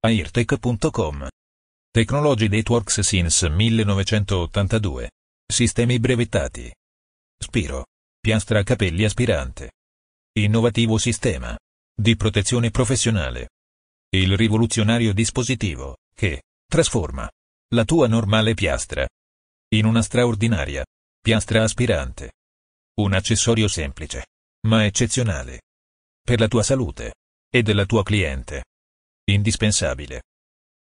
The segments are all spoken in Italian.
airtech.com. Technology Networks since 1982. Sistemi brevettati. Spiro. Piastra capelli aspirante. Innovativo sistema di protezione professionale. Il rivoluzionario dispositivo che trasforma la tua normale piastra in una straordinaria piastra aspirante. Un accessorio semplice, ma eccezionale per la tua salute e della tua cliente indispensabile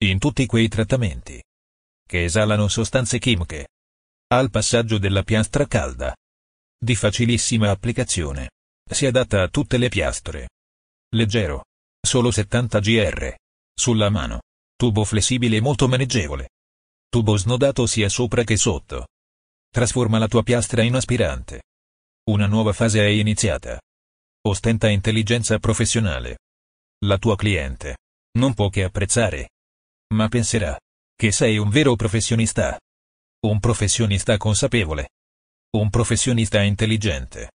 in tutti quei trattamenti che esalano sostanze chimiche al passaggio della piastra calda. Di facilissima applicazione. Si adatta a tutte le piastre. Leggero. Solo 70 gr. Sulla mano. Tubo flessibile e molto maneggevole. Tubo snodato sia sopra che sotto. Trasforma la tua piastra in aspirante. Una nuova fase è iniziata. Ostenta intelligenza professionale. La tua cliente non può che apprezzare. Ma penserà che sei un vero professionista. Un professionista consapevole. Un professionista intelligente.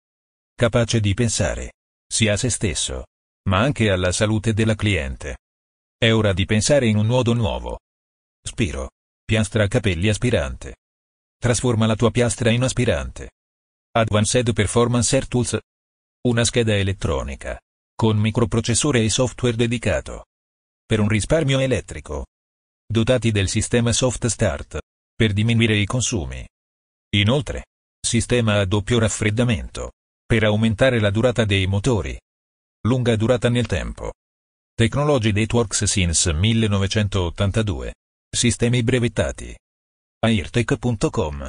Capace di pensare, sia a se stesso, ma anche alla salute della cliente. È ora di pensare in un nodo nuovo. Spiro. Piastra capelli aspirante. Trasforma la tua piastra in aspirante. Advanced Performance Air Tools. Una scheda elettronica. Con microprocessore e software dedicato per un risparmio elettrico. Dotati del sistema soft start, per diminuire i consumi. Inoltre, sistema a doppio raffreddamento, per aumentare la durata dei motori. Lunga durata nel tempo. Technology Networks since 1982. Sistemi brevettati. airtech.com